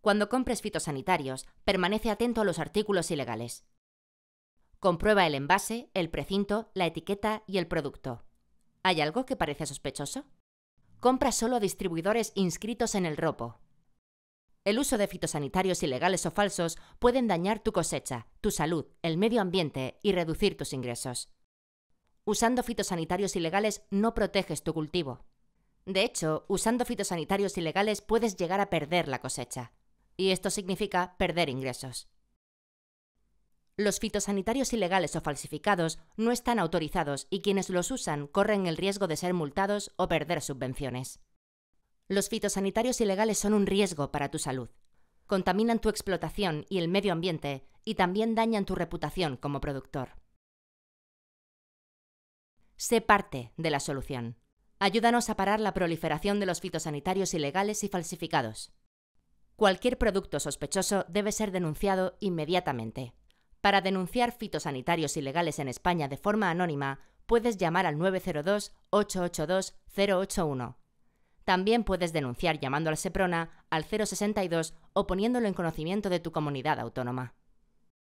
Cuando compres fitosanitarios, permanece atento a los artículos ilegales. Comprueba el envase, el precinto, la etiqueta y el producto. ¿Hay algo que parece sospechoso? Compra solo a distribuidores inscritos en el ropo. El uso de fitosanitarios ilegales o falsos pueden dañar tu cosecha, tu salud, el medio ambiente y reducir tus ingresos. Usando fitosanitarios ilegales no proteges tu cultivo. De hecho, usando fitosanitarios ilegales puedes llegar a perder la cosecha y esto significa perder ingresos. Los fitosanitarios ilegales o falsificados no están autorizados y quienes los usan corren el riesgo de ser multados o perder subvenciones. Los fitosanitarios ilegales son un riesgo para tu salud. Contaminan tu explotación y el medio ambiente y también dañan tu reputación como productor. Sé parte de la solución. Ayúdanos a parar la proliferación de los fitosanitarios ilegales y falsificados. Cualquier producto sospechoso debe ser denunciado inmediatamente. Para denunciar fitosanitarios ilegales en España de forma anónima, puedes llamar al 902-882-081. También puedes denunciar llamando al SEPRONA al 062 o poniéndolo en conocimiento de tu comunidad autónoma.